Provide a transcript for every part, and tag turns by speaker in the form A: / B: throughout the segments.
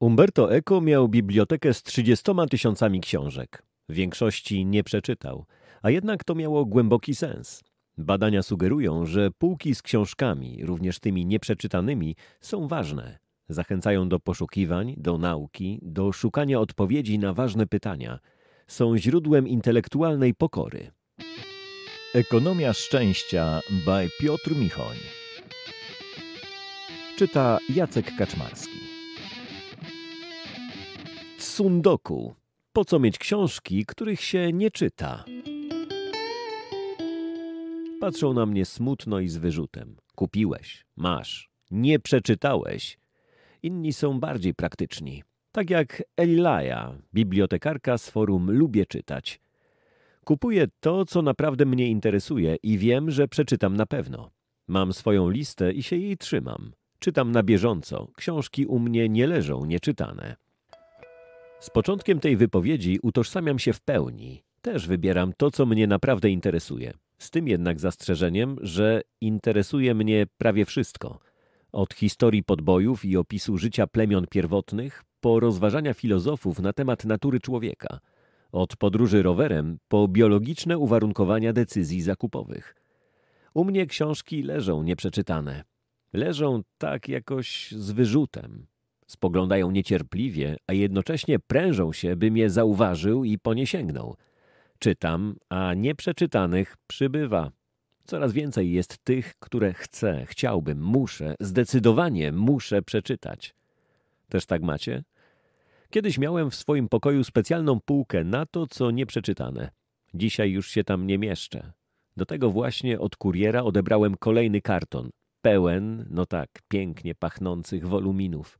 A: Umberto Eco miał bibliotekę z 30 tysiącami książek. W Większości nie przeczytał, a jednak to miało głęboki sens. Badania sugerują, że półki z książkami, również tymi nieprzeczytanymi, są ważne. Zachęcają do poszukiwań, do nauki, do szukania odpowiedzi na ważne pytania. Są źródłem intelektualnej pokory. Ekonomia szczęścia by Piotr Michoń. Czyta Jacek Kaczmarski. Sundoku. Po co mieć książki, których się nie czyta? Patrzą na mnie smutno i z wyrzutem. Kupiłeś, masz, nie przeczytałeś. Inni są bardziej praktyczni. Tak jak Elilaja, bibliotekarka z forum Lubię Czytać. Kupuję to, co naprawdę mnie interesuje i wiem, że przeczytam na pewno. Mam swoją listę i się jej trzymam. Czytam na bieżąco. Książki u mnie nie leżą nieczytane. Z początkiem tej wypowiedzi utożsamiam się w pełni. Też wybieram to, co mnie naprawdę interesuje. Z tym jednak zastrzeżeniem, że interesuje mnie prawie wszystko. Od historii podbojów i opisu życia plemion pierwotnych, po rozważania filozofów na temat natury człowieka. Od podróży rowerem po biologiczne uwarunkowania decyzji zakupowych. U mnie książki leżą nieprzeczytane. Leżą tak jakoś z wyrzutem. Spoglądają niecierpliwie, a jednocześnie prężą się, bym je zauważył i po nie sięgnął. Czytam, a nieprzeczytanych przybywa. Coraz więcej jest tych, które chcę, chciałbym, muszę, zdecydowanie muszę przeczytać. Też tak macie? Kiedyś miałem w swoim pokoju specjalną półkę na to, co nieprzeczytane. Dzisiaj już się tam nie mieszczę. Do tego właśnie od kuriera odebrałem kolejny karton, pełen, no tak, pięknie pachnących woluminów.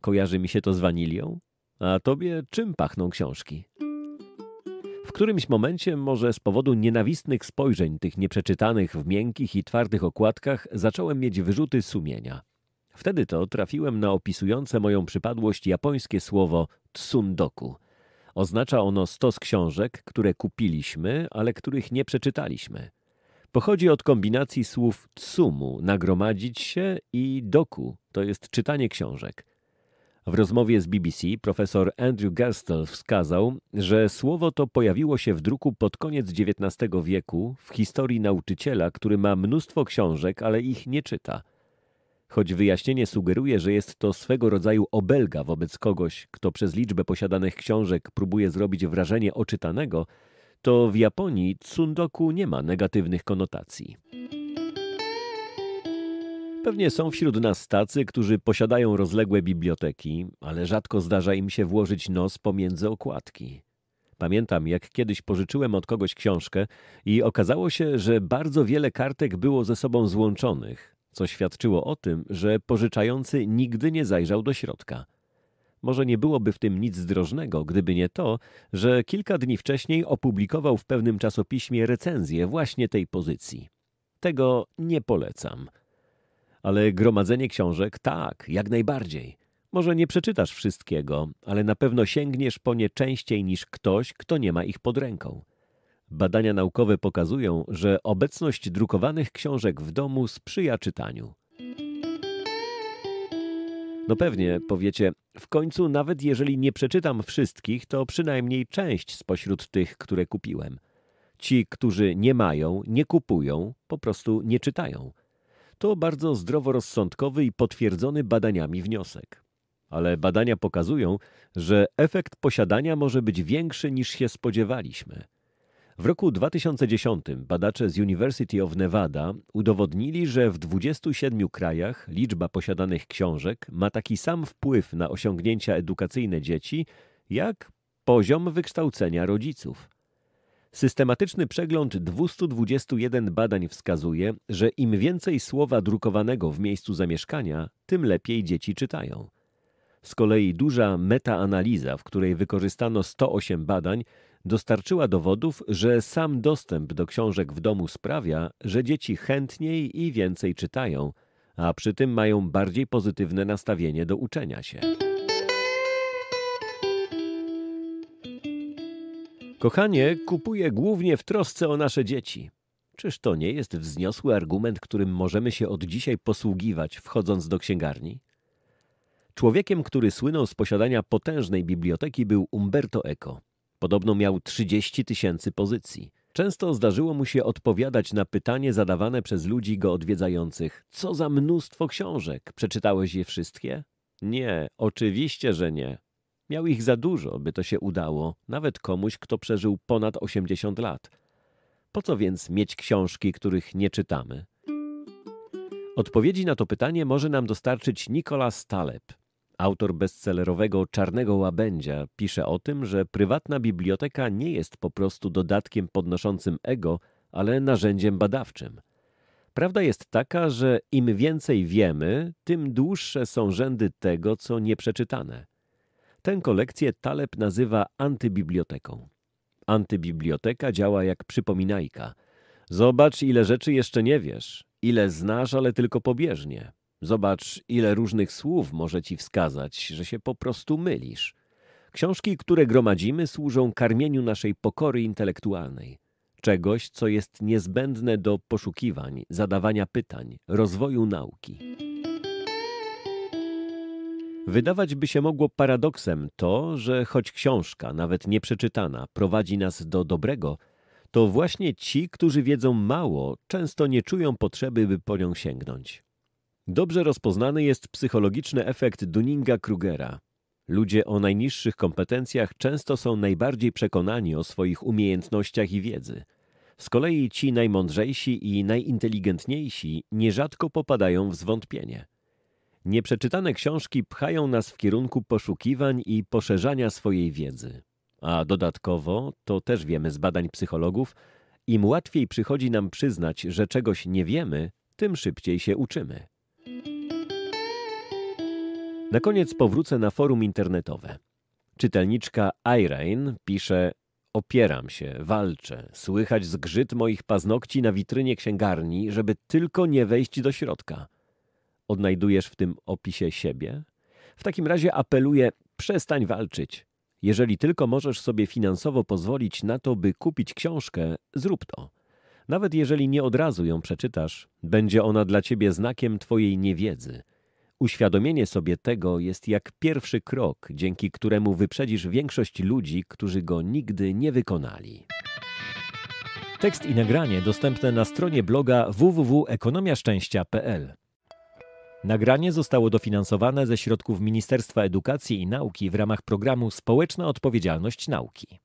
A: Kojarzy mi się to z wanilią. A tobie czym pachną książki? W którymś momencie, może z powodu nienawistnych spojrzeń tych nieprzeczytanych w miękkich i twardych okładkach, zacząłem mieć wyrzuty sumienia. Wtedy to trafiłem na opisujące moją przypadłość japońskie słowo tsundoku. Oznacza ono stos książek, które kupiliśmy, ale których nie przeczytaliśmy. Pochodzi od kombinacji słów tsumu, nagromadzić się i doku, to jest czytanie książek. W rozmowie z BBC profesor Andrew Gerstel wskazał, że słowo to pojawiło się w druku pod koniec XIX wieku w historii nauczyciela, który ma mnóstwo książek, ale ich nie czyta. Choć wyjaśnienie sugeruje, że jest to swego rodzaju obelga wobec kogoś, kto przez liczbę posiadanych książek próbuje zrobić wrażenie oczytanego, to w Japonii tsundoku nie ma negatywnych konotacji. Pewnie są wśród nas tacy, którzy posiadają rozległe biblioteki, ale rzadko zdarza im się włożyć nos pomiędzy okładki. Pamiętam, jak kiedyś pożyczyłem od kogoś książkę i okazało się, że bardzo wiele kartek było ze sobą złączonych, co świadczyło o tym, że pożyczający nigdy nie zajrzał do środka. Może nie byłoby w tym nic drożnego, gdyby nie to, że kilka dni wcześniej opublikował w pewnym czasopiśmie recenzję właśnie tej pozycji. Tego nie polecam ale gromadzenie książek tak, jak najbardziej. Może nie przeczytasz wszystkiego, ale na pewno sięgniesz po nie częściej niż ktoś, kto nie ma ich pod ręką. Badania naukowe pokazują, że obecność drukowanych książek w domu sprzyja czytaniu. No pewnie, powiecie, w końcu nawet jeżeli nie przeczytam wszystkich, to przynajmniej część spośród tych, które kupiłem. Ci, którzy nie mają, nie kupują, po prostu nie czytają. To bardzo zdroworozsądkowy i potwierdzony badaniami wniosek. Ale badania pokazują, że efekt posiadania może być większy niż się spodziewaliśmy. W roku 2010 badacze z University of Nevada udowodnili, że w 27 krajach liczba posiadanych książek ma taki sam wpływ na osiągnięcia edukacyjne dzieci, jak poziom wykształcenia rodziców. Systematyczny przegląd 221 badań wskazuje, że im więcej słowa drukowanego w miejscu zamieszkania, tym lepiej dzieci czytają. Z kolei duża metaanaliza, w której wykorzystano 108 badań, dostarczyła dowodów, że sam dostęp do książek w domu sprawia, że dzieci chętniej i więcej czytają, a przy tym mają bardziej pozytywne nastawienie do uczenia się. Kochanie, kupuję głównie w trosce o nasze dzieci. Czyż to nie jest wzniosły argument, którym możemy się od dzisiaj posługiwać, wchodząc do księgarni? Człowiekiem, który słynął z posiadania potężnej biblioteki, był Umberto Eco. Podobno miał 30 tysięcy pozycji. Często zdarzyło mu się odpowiadać na pytanie zadawane przez ludzi go odwiedzających: Co za mnóstwo książek! Przeczytałeś je wszystkie? Nie, oczywiście, że nie. Miał ich za dużo, by to się udało, nawet komuś, kto przeżył ponad 80 lat. Po co więc mieć książki, których nie czytamy? Odpowiedzi na to pytanie może nam dostarczyć Nicolas Taleb. Autor bestsellerowego Czarnego Łabędzia pisze o tym, że prywatna biblioteka nie jest po prostu dodatkiem podnoszącym ego, ale narzędziem badawczym. Prawda jest taka, że im więcej wiemy, tym dłuższe są rzędy tego, co nie przeczytane. Tę kolekcję Taleb nazywa antybiblioteką. Antybiblioteka działa jak przypominajka. Zobacz, ile rzeczy jeszcze nie wiesz, ile znasz, ale tylko pobieżnie. Zobacz, ile różnych słów może ci wskazać, że się po prostu mylisz. Książki, które gromadzimy, służą karmieniu naszej pokory intelektualnej, czegoś, co jest niezbędne do poszukiwań, zadawania pytań, rozwoju nauki. Wydawać by się mogło paradoksem to, że choć książka, nawet nieprzeczytana, prowadzi nas do dobrego, to właśnie ci, którzy wiedzą mało, często nie czują potrzeby, by po nią sięgnąć. Dobrze rozpoznany jest psychologiczny efekt Dunninga-Krugera. Ludzie o najniższych kompetencjach często są najbardziej przekonani o swoich umiejętnościach i wiedzy. Z kolei ci najmądrzejsi i najinteligentniejsi nierzadko popadają w zwątpienie. Nieprzeczytane książki pchają nas w kierunku poszukiwań i poszerzania swojej wiedzy. A dodatkowo, to też wiemy z badań psychologów, im łatwiej przychodzi nam przyznać, że czegoś nie wiemy, tym szybciej się uczymy. Na koniec powrócę na forum internetowe. Czytelniczka Irene pisze: Opieram się, walczę, słychać zgrzyt moich paznokci na witrynie księgarni, żeby tylko nie wejść do środka odnajdujesz w tym opisie siebie? W takim razie apeluję, przestań walczyć. Jeżeli tylko możesz sobie finansowo pozwolić na to, by kupić książkę, zrób to. Nawet jeżeli nie od razu ją przeczytasz, będzie ona dla ciebie znakiem twojej niewiedzy. Uświadomienie sobie tego jest jak pierwszy krok, dzięki któremu wyprzedzisz większość ludzi, którzy go nigdy nie wykonali. Tekst i nagranie dostępne na stronie bloga www.ekonomiaszczęścia.pl. Nagranie zostało dofinansowane ze środków Ministerstwa Edukacji i Nauki w ramach programu Społeczna Odpowiedzialność Nauki.